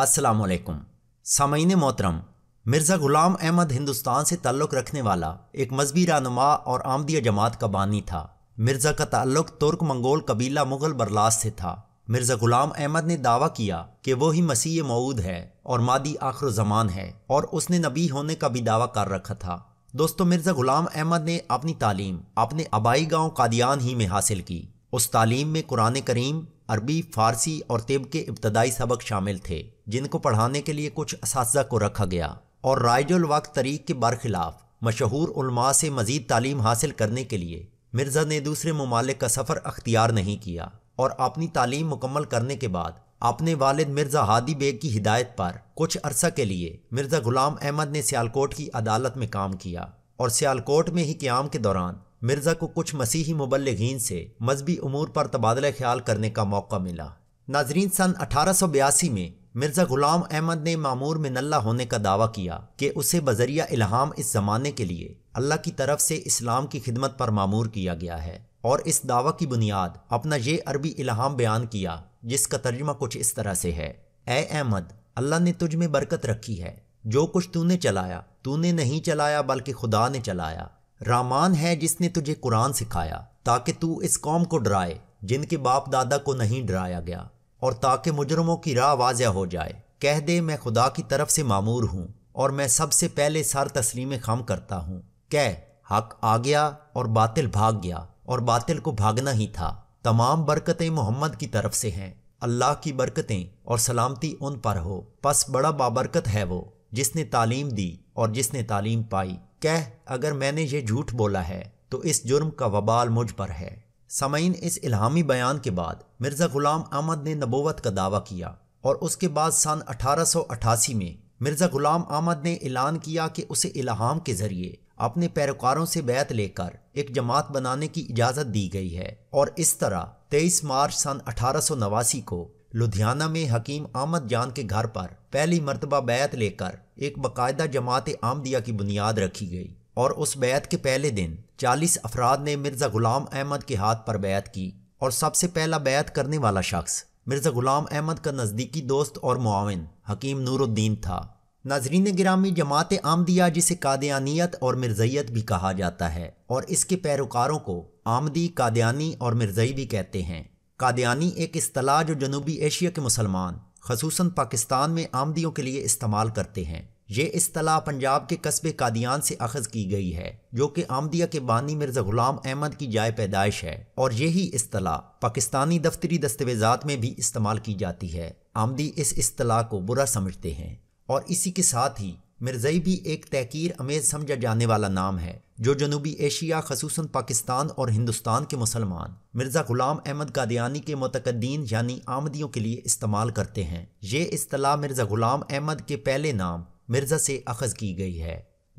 असलकुम सामीन मोहतरम मिर्ज़ा ग़ुलाम अहमद हिंदुस्तान से ताल्लुक़ रखने वाला एक मजहबी रहनुमा और आमदिया जमात का बानी था मिर्ज़ा का ताल्लुक तुर्क मंगोल कबीला मुग़ल बरलास से था मिर्ज़ा ग़ुलाम अहमद ने दावा किया कि वो ही मसीह मऊद है और मादी आखिर ज़मान है और उसने नबी होने का भी दावा कर रखा था दोस्तों मिर्ज़ा ग़ुलाम अहमद ने अपनी तालीम अपने आबाई गाँव कादियान ही में हासिल की उस तालीम में कुरान करीम अरबी फ़ारसी और तिब के इब्तदाई सबक शामिल थे जिनको पढ़ाने के लिए कुछ इस को रखा गया और राइजुल वक्त तरीक के बरखिलाफ मशहूर उलमा से मज़ीद तालीम हासिल करने के लिए मिर्ज़ा ने दूसरे ममालिक का सफ़र अख्तियार नहीं किया और अपनी तालीम मुकम्मल करने के बाद अपने वालद मिर्ज़ा हादी बेग की हिदायत पर कुछ अरसा के लिए मिर्ज़ा गुलाम अहमद ने सियालकोट की अदालत में काम किया और सियालकोट में ही क्याम के दौरान मिर्ज़ा को कुछ मसीही मुबलगिन से मजहबी अमूर पर तबादला ख्याल करने का मौका मिला नाजरीन सन अठारह सौ बयासी में मिर्ज़ा ग़ुलाम अहमद ने मामूर मिनल्ला होने का दावा किया कि उसे बजरिया इल्हाम इस ज़माने के लिए अल्लाह की तरफ से इस्लाम की खिदमत पर मामूर किया गया है और इस दावा की बुनियाद अपना ये अरबी इल्हाम बयान किया जिसका तर्जमा कुछ इस तरह से है ए अहमद अल्लाह ने तुझ में बरकत रखी है जो कुछ तूने चलाया तूने नहीं चलाया बल्कि खुदा ने चलाया रामान है जिसने तुझे कुरान सिखाया ताकि तू इस कौम को डराए जिनके बाप दादा को नहीं डराया गया और ताकि मुजरमों की राह वाजह हो जाए कह दे मैं खुदा की तरफ से मामूर हूँ और मैं सबसे पहले सर तस्लीम खम करता हूँ कह हक आ गया और बातिल भाग गया और बातिल को भागना ही था तमाम बरकतें मोहम्मद की तरफ से हैं अल्लाह की बरकतें और सलामती उन पर हो बस बड़ा बाबरकत है वो जिसने तालीम दी और जिसने तालीम पाई कह अगर मैंने ये झूठ बोला है तो इस जुर्म का वबाल मुझ पर है समीन इस इलामी बयान के बाद मिर्ज़ा ग़ुलाम अहमद ने नबोवत का दावा किया और उसके बाद सन 1888 में मिर्ज़ा ग़ुलाम अहमद ने ऐलान किया कि उसे इलाहाम के ज़रिए अपने पैरोकारों से बैत लेकर एक जमात बनाने की इजाज़त दी गई है और इस तरह 23 मार्च सन अठारह को लुधियाना में हकीम अहमद जान के घर पर पहली मरतबा बैत लेकर एक बाकायदा जमात आमदिया की बुनियाद रखी गई और उस बैत के पहले दिन चालीस अफराद ने मिर्ज़ा ग़ुलाम अहमद के हाथ पर बैत की और सबसे पहला बैत करने वाला शख्स मिर्ज़ा ग़ुलाम अहमद का नज़दीकी दोस्त और मुआविन हकीम नूरुद्दीन था नाजरीन ग्रामी जमात आमदिया जिसे कादयानियत और मिर्जयत भी कहा जाता है और इसके पैरोकारों को आमदी कादयानी और मिर्जई भी कहते हैं कादयानी एक असलाह जो जनूबी एशिया के मुसलमान खसूस पाकिस्तान में आमदियों के लिए इस्तेमाल करते हैं ये असलाह पंजाब के कस्बे कादियान से अखज़ की गई है जो कि आमदिया के बानी मिर्ज़ा ग़ुलाम अहमद की जाय पैदाइश है और यही असलाह पाकिस्तानी दफ्तरी दस्तावेजात में भी इस्तेमाल की जाती है आमदी इस असलाह को बुरा समझते हैं और इसी के साथ ही मिर्जई भी एक तहकीर अमेज समझा जाने वाला नाम है जो जनूबी एशिया खसूस पाकिस्तान और हिंदुस्तान के मुसलमान मिर्ज़ा ग़ुलाम अहमद कादियानी के मतकदीन यानी आमदियों के लिए इस्तेमाल करते हैं ये असलाह मिर्ज़ा ग़ुलाम अहमद के पहले नाम मिर्जा से अखज की गई है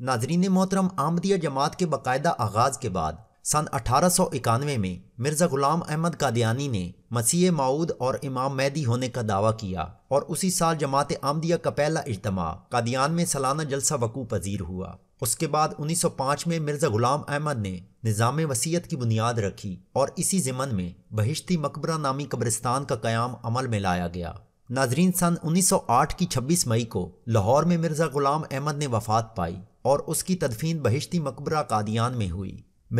नाजरीन मोहतरम आमदिया जमात के बाकायदा आगाज़ के बाद सन अठारह में मिर्ज़ा गुलाम अहमद कादियानी ने मसीह माऊद और इमाम मैदी होने का दावा किया और उसी साल जमात आमदिया का पहला इजतमा कादियान में सालाना जलसा वकू पजीर हुआ उसके बाद 1905 में मिर्ज़ा गुलाम अहमद ने निज़ाम वसीयत की बुनियाद रखी और इसी जमन में बहिश्ती मकबरा नामी कब्रिस्तान का क़्याम अमल में लाया गया नाजरीन सन 1908 की 26 मई को लाहौर में मिर्ज़ा ग़ुलाम अहमद ने वफ़ात पाई और उसकी तदफीन बहिश्ती मकबरा कादियान में हुई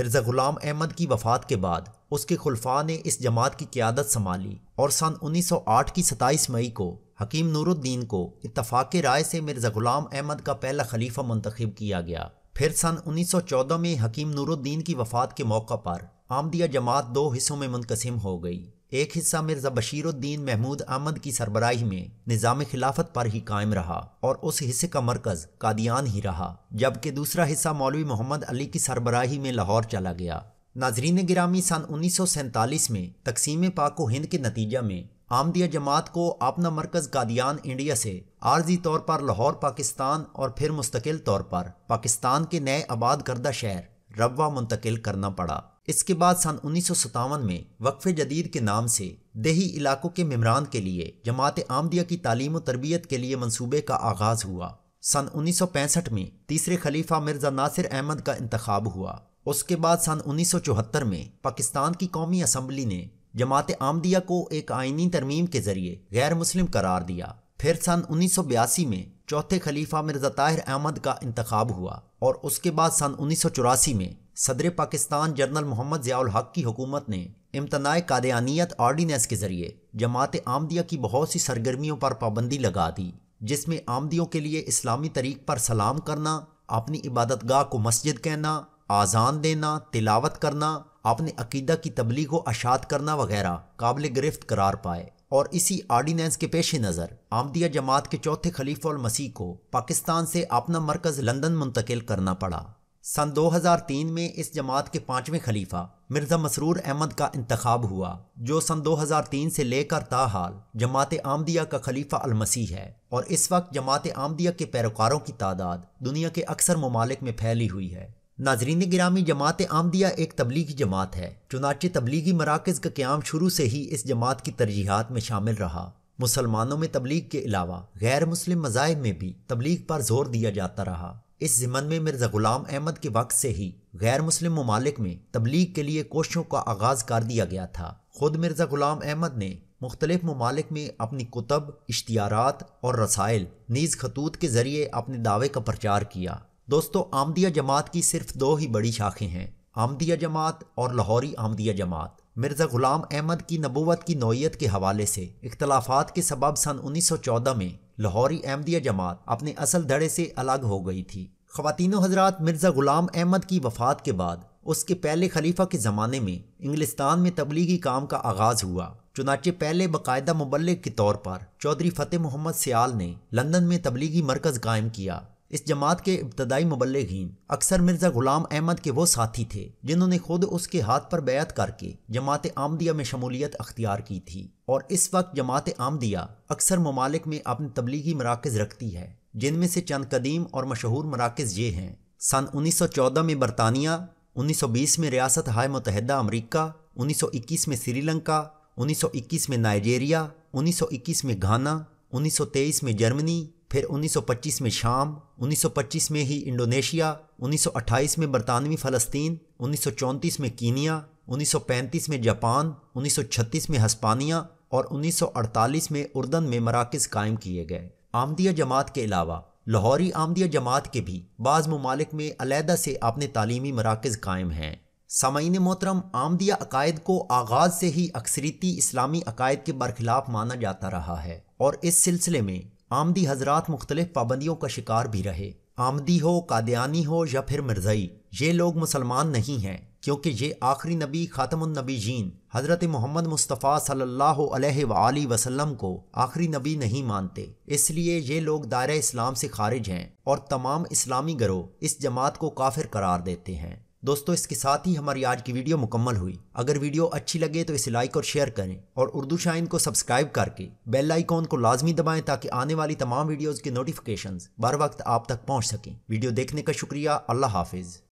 मिर्ज़ा ग़ुलाम अहमद की वफ़ात के बाद उसके खुलफा ने इस जमात की क्यादत संभाली और सन 1908 की 27 मई को हकीम नूरुद्दीन को इतफाक़ राय से मिर्ज़ा ग़ुलाम अहमद का पहला खलीफा मंतखब किया गया फिर सन 1914 में हकीम नूरुद्दीन की वफ़ात के मौका पर आमदिया जमात दो हिस्सों में मुंतकसिम हो गई एक हिस्सा मिर्ज़ा बशीरुद्दीन महमूद अहमद की सरबराही में निज़ाम खिलाफत पर ही कायम रहा और उस हिस्से का मरकज़ कादियान ही रहा जबकि दूसरा हिस्सा मौलवी मोहम्मद अली की सरबराही में लाहौर चला गया नाजरीन गिरामी सन उन्नीस में तकसीम पाक हिंद के नतीजा में आमदिया जमात को अपना मरकज़ कादियान इंडिया से आर्जी तौर पर लाहौर पाकिस्तान और फिर मुस्तकिल तौर पर पाकिस्तान के नए आबाद करदा शहर रवा मुंतकिल करना पड़ा इसके बाद सन उन्नीस में वक्फ़ जदीद के नाम से दही इलाकों के ममरान के लिए जमात आमदिया की तालीम और तरबियत के लिए मनसूबे का आगाज़ हुआ सन पैंसठ में तीसरे खलीफा मिर्ज़ा नासिर अहमद का इंतखब हुआ उसके बाद सन चौहत्तर में पाकिस्तान की कौमी असम्बली ने जमात आमदिया को एक आइनी तरमीम के ज़रिए गैर मुस्लिम करार दिया फिर सन उन्नीस में चौथे खलीफा मिर्ज़ा ताहिर अहमद का इंतखब हुआ और उसके बाद सन उन्नीस में सदर पाकिस्तान जनरल मोहम्मद ज़ियाउल हक की हुकूमत ने इम्तनाए कादयानियत आर्डीनेंस के ज़रिए जमात आमदिया की बहुत सी सरगर्मियों पर पाबंदी लगा दी जिसमें आमदियों के लिए इस्लामी तरीक पर सलाम करना अपनी इबादत गाह को मस्जिद कहना आज़ान देना तिलावत करना अपने अकीदा की तबलीग व अशात करना वगैरह काबिल गिरफ्त करार पाए और इसी आर्डीनेंस के पेश नज़र आमदिया जमात के चौथे खलीफ और मसीह को पाकिस्तान से अपना मरकज़ लंदन मुंतकिल करना पड़ा सन 2003 में इस जमात के पाँचवें खलीफा मिर्ज़ा मसरूर अहमद का इंतखब हुआ जो सन 2003 से लेकर ताहाल जमात आमदिया का खलीफा अलमसी है और इस वक्त जमात आमदिया के पैरोकारों की तादाद दुनिया के अक्सर ममालिक में फैली हुई है नाजरीन गिरामी जमात आमदिया एक तबलीगी जमात है चुनाचे तबलीगी मराकज़ का क्याम शुरू से ही इस जमात की तरजीहत में शामिल रहा मुसलमानों में तबलीग के अलावा गैर मुस्लिम मजाब में भी तबलीग पर जोर दिया जाता रहा इस ज़िमन में मिर्ज़ा ग़ुलाम अहमद के वक्त से ही गैर मुस्लिम ममालिक में तबलीग के लिए कोशिशों का आगाज़ कर दिया गया था खुद मिर्ज़ा ग़ुलाम अहमद ने मुख्तलिफ ममालिक में अपनी कुतब इश्तारात और रसायल नीज़ खतूत के ज़रिए अपने दावे का प्रचार किया दोस्तों आमदिया जमात की सिर्फ दो ही बड़ी शाखें हैं आमदिया जमात और लाहौरी आमदिया जमात मिर्ज़ा ग़ुलाम अहमद की नबूवत की नोयत के हवाले से इख्तलाफात के सबब सन 1914 में लाहौरी अहमदिया जमात अपने असल धड़े से अलग हो गई थी ख़वातिन हजरात मिर्ज़ा ग़ुलाम अहमद की वफ़ात के बाद उसके पहले खलीफा के ज़माने में इंग्लिस्तान में तबलीगी काम का आगाज़ हुआ चुनाचे पहले बाकायदा मुबलक के तौर पर चौधरी फ़तेह मोहम्मद सियाल ने लंदन में तबलीगी मरकज़ कायम किया इस जमात के इब्तदाई मुबलगिन अक्सर मिर्ज़ा ग़ुलाम अहमद के वो साथी थे जिन्होंने खुद उसके हाथ पर बैत करके जमात आमदिया में शमूलियत अख्तियार की थी और इस वक्त जमात आमदिया अक्सर ममालिक में अपने तबलीगी मराकज़ रखती है जिनमें से चंद कदीम और मशहूर मराकज़ ये हैं सन 1914 में बरतानिया 1920 में रियासत हाय मुतहदा अमरीका 1921 में श्रीलंका 1921 में नाइजेरिया 1921 में घाना 1923 में जर्मनी फिर 1925 में शाम 1925 में ही इंडोनेशिया 1928 में बरतानवी फ़लस्तीन 1934 में कीनिया 1935 में जापान 1936 में हस्पानिया और 1948 में उर्दन में मराकज़ कायम किए गए आमदिया जमात के अलावा लाहौरी आमदिया जमात के भी बाज़ ममालिक में अलीहदा से अपने तालीमी मराकज़ कायम हैं सामीन मोहतरम आमदिया अकायद को आगाज़ से ही अक्सरीती इस्लामी अकायद के बरखिलाफ माना जाता रहा है और इस सिलसिले में आमदी हजरात मुख्तलिफ पाबंदियों का शिकार भी रहे आमदी हो कादयानी हो या फिर मिर्जई ये लोग मुसलमान नहीं हैं क्योंकि ये आखिरी नबी ख़ातमनबीजीन हज़रत मोहम्मद मुस्तफ़ा सल्लल्लाहु अलैहि वसल्लम को आखिरी नबी नहीं मानते इसलिए ये लोग दायर इस्लाम से खारिज हैं और तमाम इस्लामी गरोह इस जमात को काफिर करार देते हैं दोस्तों इसके साथ ही हमारी आज की वीडियो मुकम्मल हुई अगर वीडियो अच्छी लगे तो इसे लाइक और शेयर करें और उर्दू शाइन को सब्सक्राइब करके बेल आइकॉन को लाजमी दबाएं ताकि आने वाली तमाम वीडियोज़ के नोटिफिकेशन बर वक्त आप तक पहुँच सकें वीडियो देखने का शुक्रिया अल्लाह हाफिज़